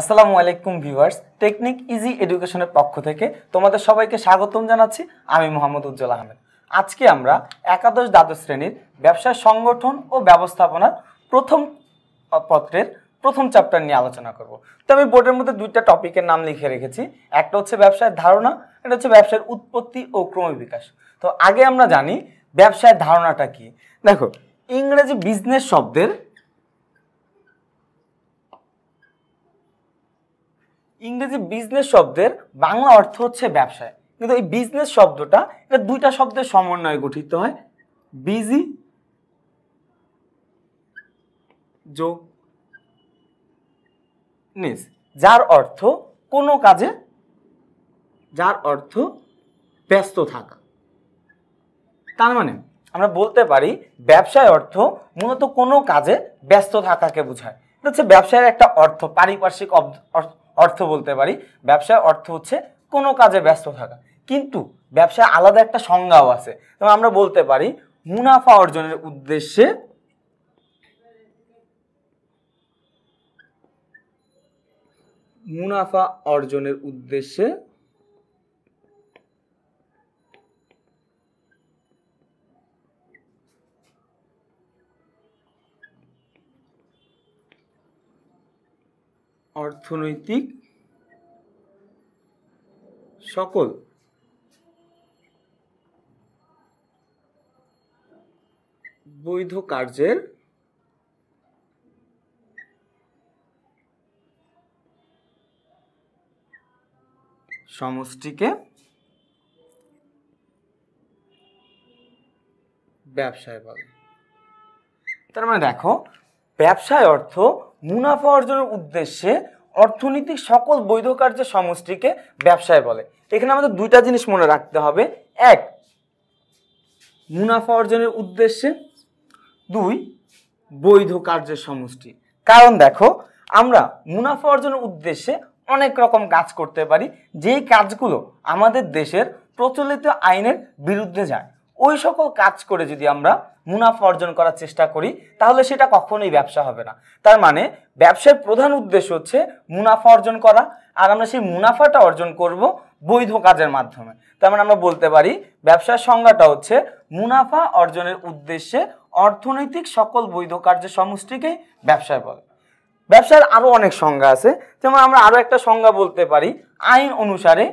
আসসালামু আলাইকুম viewers technique easy এডুকেশনের পক্ষ থেকে তোমাদের সবাইকে স্বাগতম জানাচ্ছি আমি মোহাম্মদ উজ্জ্বল আহমেদ আজকে আমরা একাদশ দ্বাদশ শ্রেণীর ব্যবসা সংগঠন ও ব্যবস্থাপনার প্রথম পত্রের প্রথম চ্যাপ্টার নিয়ে আলোচনা করব তো আমি বোর্ডের মধ্যে দুইটা টপিকের নাম লিখে রেখেছি একটা হচ্ছে ব্যবসায়ের ধারণা এটা হচ্ছে ব্যবসায়ের উৎপত্তি ও ক্রমবিকাশ তো আগে আমরা জানি ব্যবসায়ের ধারণাটা কি দেখো ইংরেজি বিজনেস শব্দের ইংরেজি বিজনেস শব্দের বাংলা অর্থ হচ্ছে ব্যবসায় কিন্তু এই বিজনেস শব্দটা এটা দুইটা শব্দের সমন্বয়ে গঠিত হয় বিজি যোগ নিস যার অর্থ কোনো কাজে যার অর্থ ব্যস্ত থাকা তার মানে আমরা বলতে পারি ব্যবসায় অর্থ মূলত কোনো কাজে ব্যস্ত থাকাকে বোঝায় এটা হচ্ছে ব্যবসায়ের একটা অর্থ পারিপার্শ্বিক অর্থ বলতে পারি ব্যবসায় অর্থ হচ্ছে কোনো কাজে ব্যস্ত থাকা কিন্তু ব্যবসায় আলাদা একটা সংজ্ঞাও আছে যেমন আমরা বলতে পারি মুনাফা অর্জনের উদ্দেশ্যে মুনাফা অর্জনের উদ্দেশ্যে অর্থনৈতিক সকল বৈধ কার্যের সমষ্টিকে ব্যবসায় বলে তার মানে দেখো ব্যবসায় অর্থ মুনাফা অর্জনের উদ্দেশ্যে অর্থনীতির সকল বৈধ কার্যের সমষ্টিকে ব্যবসায় বলে এখানে আমাদের দুইটা জিনিস মনে রাখতে হবে এক মুনাফা অর্জনের উদ্দেশ্যে দুই বৈধ কার্যের সমষ্টি কারণ দেখো আমরা মুনাফা অর্জনের উদ্দেশ্যে অনেক রকম কাজ করতে পারি যেই কাজগুলো আমাদের দেশের প্রচলিত আইনের বিরুদ্ধে যায় ওই সকল কাজ করে যদি আমরা মুনাফা অর্জন করার চেষ্টা করি তাহলে সেটা কখনোই ব্যবসা হবে না তার মানে ব্যবসার প্রধান উদ্দেশ্য হচ্ছে মুনাফা অর্জন করা আর আমরা সেই মুনাফাটা অর্জন করব বৈধ কাজের মাধ্যমে তার মানে আমরা বলতে পারি ব্যবসার সংজ্ঞাটা হচ্ছে মুনাফা অর্জনের উদ্দেশ্যে অর্থনৈতিক সকল বৈধ কার্যের সমষ্টিকেই ব্যবসায় বলে ব্যবসার আরও অনেক সংজ্ঞা আছে যেমন আমরা আরও একটা সংজ্ঞা বলতে পারি আইন অনুসারে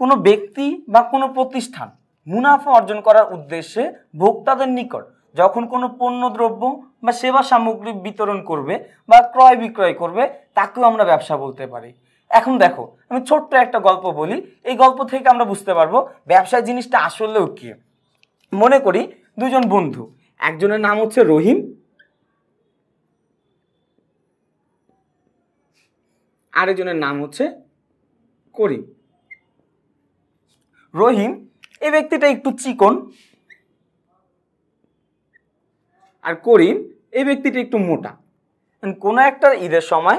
কোনো ব্যক্তি বা কোনো প্রতিষ্ঠান মুনাফা অর্জন করার উদ্দেশ্যে ভোক্তাদের নিকট যখন কোনো পণ্যদ্রব্য বা সেবা সামগ্রী বিতরণ করবে বা ক্রয় বিক্রয় করবে তাকেও আমরা ব্যবসা বলতে পারি এখন দেখো আমি ছোট্ট একটা গল্প বলি এই গল্প থেকে আমরা বুঝতে পারবো ব্যবসায় জিনিসটা আসলেও কি মনে করি দুজন বন্ধু একজনের নাম হচ্ছে রহিম আরেকজনের নাম হচ্ছে করিম রহিম এই ব্যক্তিটা একটু চিকন আর করিম এই ব্যক্তিটি একটু মোটা কোনো একটা ঈদের সময়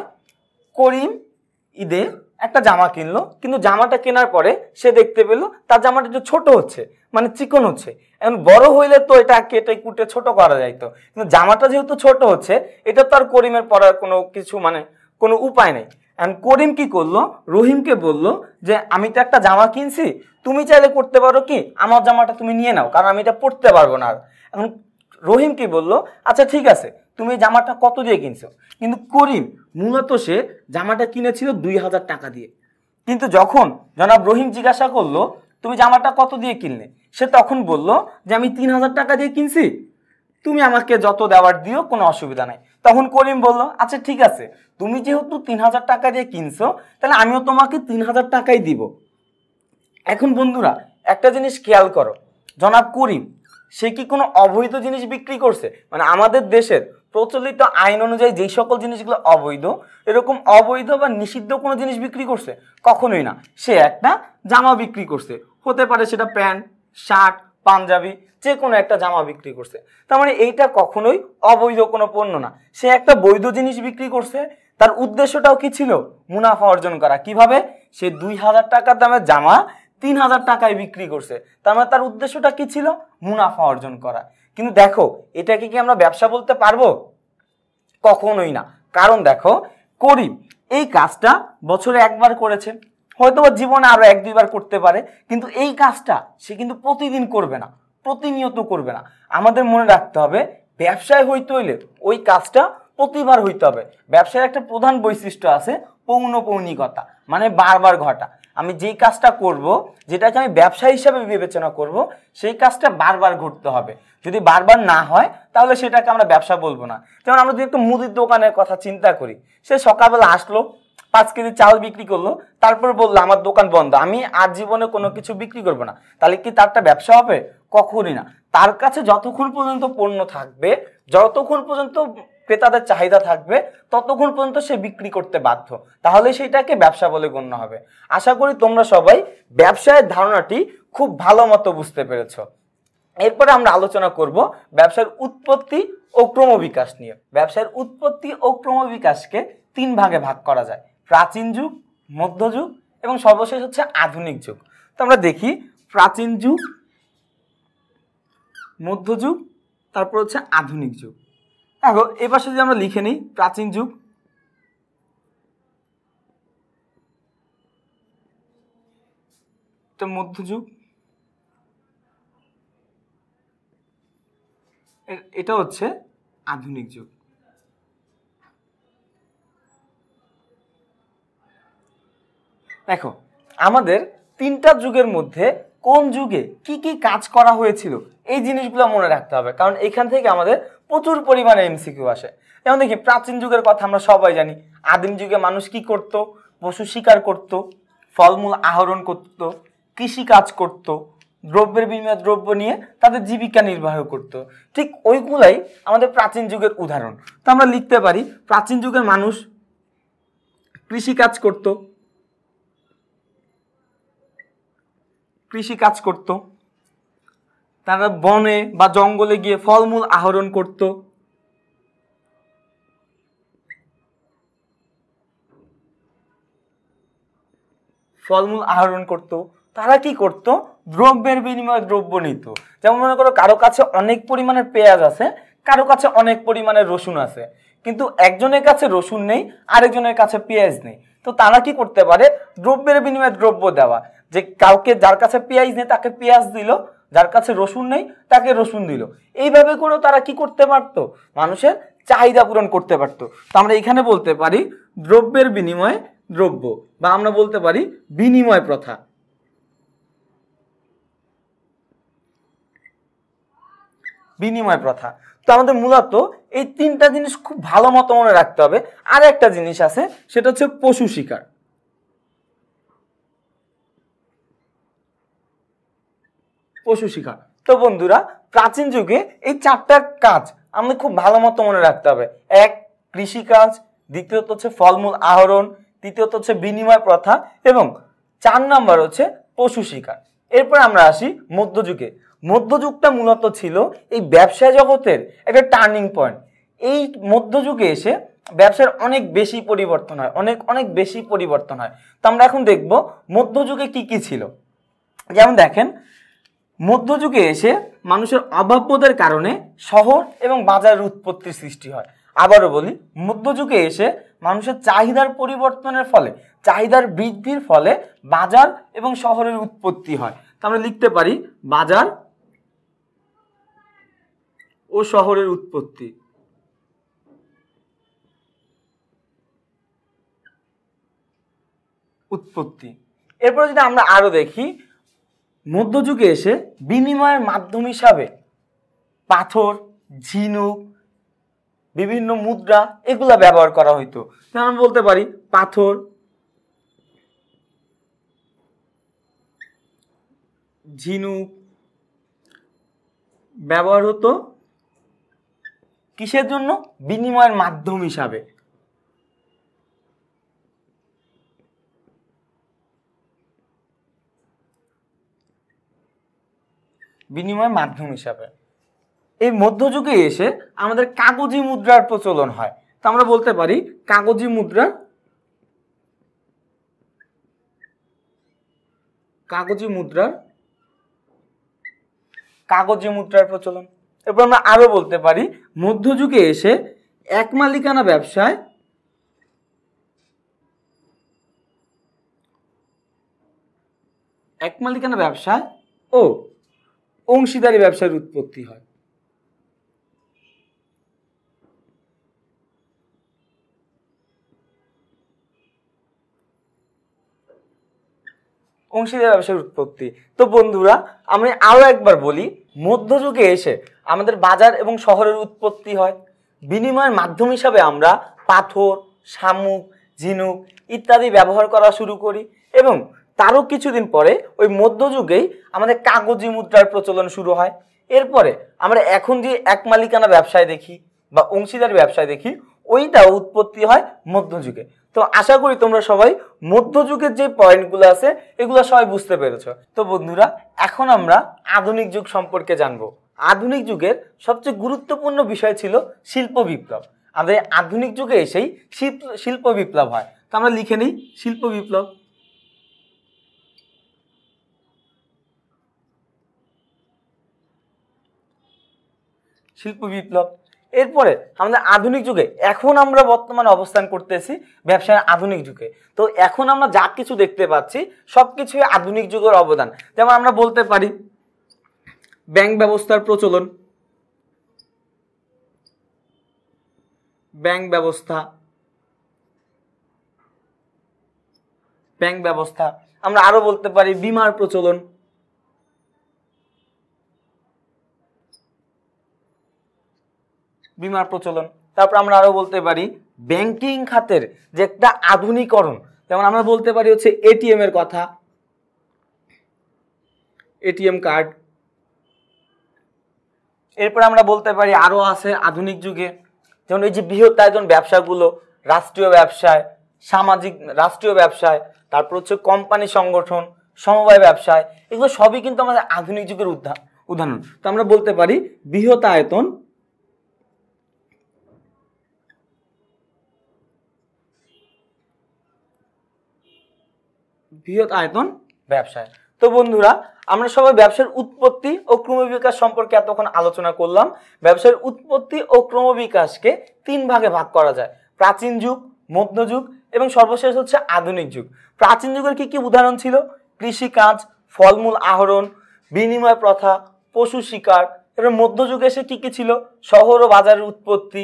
করিম ঈদে একটা জামা কিনলো কিন্তু জামাটা কেনার পরে সে দেখতে পেলো তার জামাটা একটু ছোট হচ্ছে মানে চিকন হচ্ছে এখন বড় হইলে তো এটা কেটে কুটে ছোট করা যাইতো কিন্তু জামাটা যেহেতু ছোট হচ্ছে এটা তো আর করিমের পরার কোনো কিছু মানে কোনো উপায় নেই এখন করিম কি করলো রহিমকে বলল যে আমি তো একটা জামা কিনছি তুমি চাইলে করতে পারো কি আমার জামাটা তুমি নিয়ে নাও কারণ আমি এটা পরতে পারবো না আর এখন রহিম কি বলল আচ্ছা ঠিক আছে তুমি জামাটা কত দিয়ে কিনছো কিন্তু করিম মূলত সে জামাটা কিনেছিল দুই হাজার টাকা দিয়ে কিন্তু যখন জনাব রহিম জিজ্ঞাসা করলো তুমি জামাটা কত দিয়ে কিনলে সে তখন বলল যে আমি তিন হাজার টাকা দিয়ে কিনছি তুমি আমাকে যত দেওয়ার দিও কোনো অসুবিধা নাই তখন করিম বলল আচ্ছা ঠিক আছে তুমি যেহেতু তিন হাজার টাকা দিয়ে কিনছো তাহলে আমিও তোমাকে তিন হাজার টাকাই দিব এখন বন্ধুরা একটা জিনিস খেয়াল করো জনাব করিম সে কি কোনো অবৈধ জিনিস বিক্রি করছে মানে আমাদের দেশের প্রচলিত আইন অনুযায়ী যেই সকল জিনিসগুলো অবৈধ এরকম অবৈধ বা নিষিদ্ধ কোনো জিনিস বিক্রি করছে কখনোই না সে একটা জামা বিক্রি করছে হতে পারে সেটা প্যান্ট শার্ট পাঞ্জাবি যে কোনো একটা জামা বিক্রি করছে তার মানে এইটা কখনোই অবৈধ কোনো পণ্য না সে একটা বৈধ জিনিস বিক্রি করছে তার উদ্দেশ্যটাও কি ছিল মুনাফা অর্জন করা কিভাবে সে দুই হাজার টাকার দামের জামা তিন হাজার টাকায় বিক্রি করছে তার মানে তার উদ্দেশ্যটা কি ছিল মুনাফা অর্জন করা কিন্তু দেখো এটাকে কি আমরা ব্যবসা বলতে পারবো কখনোই না কারণ দেখো করিম এই কাজটা বছরে একবার করেছে হয়তো বা জীবনে আরও এক দুইবার করতে পারে কিন্তু এই কাজটা সে কিন্তু প্রতিদিন করবে না প্রতিনিয়ত করবে না আমাদের মনে রাখতে হবে ব্যবসায় হইতে হইলে ওই কাজটা প্রতিবার হইতে হবে ব্যবসায় একটা প্রধান বৈশিষ্ট্য আছে পৌনপৌনিকতা মানে বারবার ঘটা আমি যেই কাজটা করব যেটাকে আমি ব্যবসা হিসাবে বিবেচনা করব সেই কাজটা বারবার ঘুরতে হবে যদি বারবার না হয় তাহলে সেটাকে আমরা ব্যবসা বলবো না যেমন আমরা যদি একটু মুদির দোকানের কথা চিন্তা করি সে সকালবেলা আসলো পাঁচ কেজি চাল বিক্রি করলো তারপর বললো আমার দোকান বন্ধ আমি আর জীবনে কোনো কিছু বিক্রি করবো না তাহলে কি তারটা ব্যবসা হবে কখনই না তার কাছে যতক্ষণ পর্যন্ত পণ্য থাকবে যতক্ষণ পর্যন্ত ক্রেতাদের চাহিদা থাকবে ততক্ষণ পর্যন্ত সে বিক্রি করতে বাধ্য তাহলে সেটাকে ব্যবসা বলে গণ্য হবে আশা করি তোমরা সবাই ব্যবসায়ের ধারণাটি খুব ভালো মতো বুঝতে পেরেছ এরপরে আমরা আলোচনা করব ব্যবসার উৎপত্তি ও ক্রমবিকাশ নিয়ে ব্যবসার উৎপত্তি ও ক্রমবিকাশকে তিন ভাগে ভাগ করা যায় প্রাচীন যুগ মধ্যযুগ এবং সর্বশেষ হচ্ছে আধুনিক যুগ তো আমরা দেখি প্রাচীন যুগ মধ্যযুগ তারপর হচ্ছে আধুনিক যুগ দেখো এবার যদি আমরা লিখে নিই প্রাচীন যুগ মধ্যযুগ এটা হচ্ছে আধুনিক যুগ দেখো আমাদের তিনটা যুগের মধ্যে কোন যুগে কি কি কাজ করা হয়েছিল এই জিনিসগুলো মনে রাখতে হবে কারণ এখান থেকে আমাদের প্রচুর পরিমাণে এমসিকিউ আসে যেমন দেখি প্রাচীন যুগের কথা আমরা সবাই জানি আদিম যুগে মানুষ কি করত পশু শিকার করত ফলমূল আহরণ করত কৃষি কাজ করত দ্রব্যের বিনিময়ে দ্রব্য নিয়ে তাদের জীবিকা নির্বাহ করত ঠিক ওইগুলাই আমাদের প্রাচীন যুগের উদাহরণ তো আমরা লিখতে পারি প্রাচীন যুগের মানুষ কৃষি কাজ করত কৃষি কাজ করতো তারা বনে বা জঙ্গলে গিয়ে ফলমূল আহরণ করত ফলমূল আহরণ করত তারা কি করত দ্রব্যের বিনিময়ে দ্রব্য নিত যেমন মনে করো কারো কাছে অনেক পরিমাণে পেঁয়াজ আছে কারো কাছে অনেক পরিমাণে রসুন আছে কিন্তু একজনের কাছে রসুন নেই আরেকজনের কাছে পেঁয়াজ নেই তো তারা কি করতে পারে দ্রব্যের বিনিময়ে দ্রব্য দেওয়া যে কাউকে যার কাছে পেঁয়াজ নেই তাকে পেঁয়াজ দিল যার কাছে রসুন নেই তাকে রসুন দিল এইভাবে করেও তারা কি করতে পারত মানুষের চাহিদা পূরণ করতে পারত তো আমরা এখানে বলতে পারি দ্রব্যের বিনিময়ে দ্রব্য বা আমরা বলতে পারি বিনিময় প্রথা বিনিময় প্রথা তো আমাদের মূলত এই তিনটা জিনিস খুব ভালো মতো মনে রাখতে হবে আর একটা জিনিস আছে সেটা হচ্ছে পশু শিকার পশু শিকার তো বন্ধুরা প্রাচীন যুগে এই চারটা কাজ আমাদের খুব ভালো মতো মনে রাখতে হবে এক কৃষিকাজ দ্বিতীয়ত হচ্ছে ফলমূল আহরণ তৃতীয়ত হচ্ছে বিনিময় প্রথা এবং চার নাম্বার হচ্ছে পশু শিকার এরপর আমরা আসি মধ্যযুগে মধ্যযুগটা মূলত ছিল এই ব্যবসা জগতের একটা টার্নিং পয়েন্ট এই মধ্যযুগে এসে ব্যবসার অনেক বেশি পরিবর্তন হয় অনেক অনেক বেশি পরিবর্তন হয় তো আমরা এখন দেখব মধ্যযুগে কি কি ছিল যেমন দেখেন মধ্যযুগে এসে মানুষের অভাব্যদের কারণে শহর এবং বাজারের উৎপত্তির সৃষ্টি হয় আবারও বলি মধ্যযুগে এসে মানুষের চাহিদার পরিবর্তনের ফলে চাহিদার বৃদ্ধির ফলে বাজার এবং শহরের উৎপত্তি হয় তা আমরা লিখতে পারি বাজার ও শহরের উৎপত্তি উৎপত্তি এরপরে যদি আমরা আরও দেখি মধ্যযুগে এসে বিনিময়ের মাধ্যম হিসাবে পাথর ঝিনুক বিভিন্ন মুদ্রা এগুলো ব্যবহার করা হইতো যেমন বলতে পারি পাথর ঝিনুক ব্যবহার হতো কিসের জন্য বিনিময়ের মাধ্যম হিসাবে বিনিময় মাধ্যম হিসাবে এই মধ্যযুগে এসে আমাদের কাগজি মুদ্রার প্রচলন হয় তো আমরা বলতে পারি কাগজি মুদ্রা কাগজি মুদ্রার কাগজি মুদ্রার প্রচলন এরপর আমরা আরো বলতে পারি মধ্যযুগে এসে এক মালিকানা ব্যবসায় এক মালিকানা ব্যবসায় ও অংশীদারি ব্যবসার উৎপত্তি হয় অংশীদার ব্যবসার উৎপত্তি তো বন্ধুরা আমি আরও একবার বলি মধ্যযুগে এসে আমাদের বাজার এবং শহরের উৎপত্তি হয় বিনিময়ের মাধ্যম হিসাবে আমরা পাথর শামুক ঝিনুক ইত্যাদি ব্যবহার করা শুরু করি এবং তারও কিছুদিন পরে ওই মধ্যযুগেই আমাদের কাগজি মুদ্রার প্রচলন শুরু হয় এরপরে আমরা এখন যে এক মালিকানা ব্যবসায় দেখি বা অংশীদার ব্যবসায় দেখি ওইটা উৎপত্তি হয় মধ্যযুগে তো আশা করি তোমরা সবাই মধ্যযুগের যে পয়েন্টগুলো আছে এগুলো সবাই বুঝতে পেরেছ তো বন্ধুরা এখন আমরা আধুনিক যুগ সম্পর্কে জানবো আধুনিক যুগের সবচেয়ে গুরুত্বপূর্ণ বিষয় ছিল শিল্প বিপ্লব আমাদের আধুনিক যুগে এসেই শিল্প শিল্প বিপ্লব হয় তো আমরা লিখে নিই শিল্প বিপ্লব শিল্প বিপ্লব এরপরে আমাদের আধুনিক যুগে এখন আমরা বর্তমানে অবস্থান করতেছি ব্যবসায় আধুনিক যুগে তো এখন আমরা যা কিছু দেখতে পাচ্ছি সব কিছুই আধুনিক যুগের অবদান যেমন আমরা বলতে পারি ব্যাংক ব্যবস্থার প্রচলন ব্যাংক ব্যবস্থা ব্যাংক ব্যবস্থা আমরা আরও বলতে পারি বিমার প্রচলন বিমার প্রচলন তারপর আমরা আরও বলতে পারি ব্যাংকিং খাতের যে একটা আধুনিকরণ যেমন আমরা বলতে পারি হচ্ছে এটিএম এর কথা এটিএম কার্ড এরপর আমরা বলতে পারি আরও আছে আধুনিক যুগে যেমন এই যে বৃহত্তায়তন ব্যবসাগুলো রাষ্ট্রীয় ব্যবসায় সামাজিক রাষ্ট্রীয় ব্যবসায় তারপর হচ্ছে কোম্পানি সংগঠন সমবায় ব্যবসায় এগুলো সবই কিন্তু আমাদের আধুনিক যুগের উদাহরণ তো আমরা বলতে পারি বৃহত আয়তন বৃহৎ আয়তন ব্যবসায় তো বন্ধুরা আমরা সবাই ব্যবসার উৎপত্তি ও ক্রমবিকাশ সম্পর্কে এতক্ষণ আলোচনা করলাম ব্যবসার উৎপত্তি ও ক্রমবিকাশকে তিন ভাগে ভাগ করা যায় প্রাচীন যুগ মধ্যযুগ এবং সর্বশেষ হচ্ছে আধুনিক যুগ প্রাচীন যুগের কি কি উদাহরণ ছিল কৃষিকাজ ফলমূল আহরণ বিনিময় প্রথা পশু শিকার এবার মধ্যযুগে এসে কী কী ছিল শহর ও বাজারের উৎপত্তি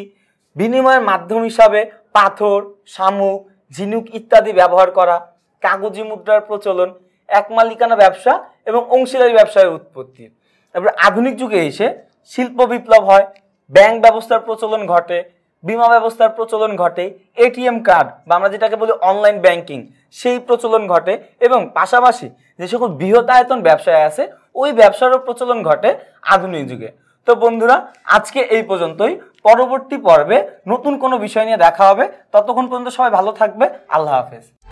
বিনিময়ের মাধ্যম হিসাবে পাথর শামুক ঝিনুক ইত্যাদি ব্যবহার করা কাগজি মুদ্রার প্রচলন এক মালিকানা ব্যবসা এবং অংশীদারি ব্যবসায়ের উৎপত্তি তারপরে আধুনিক যুগে এসে শিল্প বিপ্লব হয় ব্যাংক ব্যবস্থার প্রচলন ঘটে বিমা ব্যবস্থার প্রচলন ঘটে এটিএম কার্ড বা আমরা যেটাকে বলি অনলাইন ব্যাংকিং সেই প্রচলন ঘটে এবং পাশাপাশি যে সকল বৃহৎ আয়তন ব্যবসায় আছে ওই ব্যবসারও প্রচলন ঘটে আধুনিক যুগে তো বন্ধুরা আজকে এই পর্যন্তই পরবর্তী পর্বে নতুন কোনো বিষয় নিয়ে দেখা হবে ততক্ষণ পর্যন্ত সবাই ভালো থাকবে আল্লাহ হাফেজ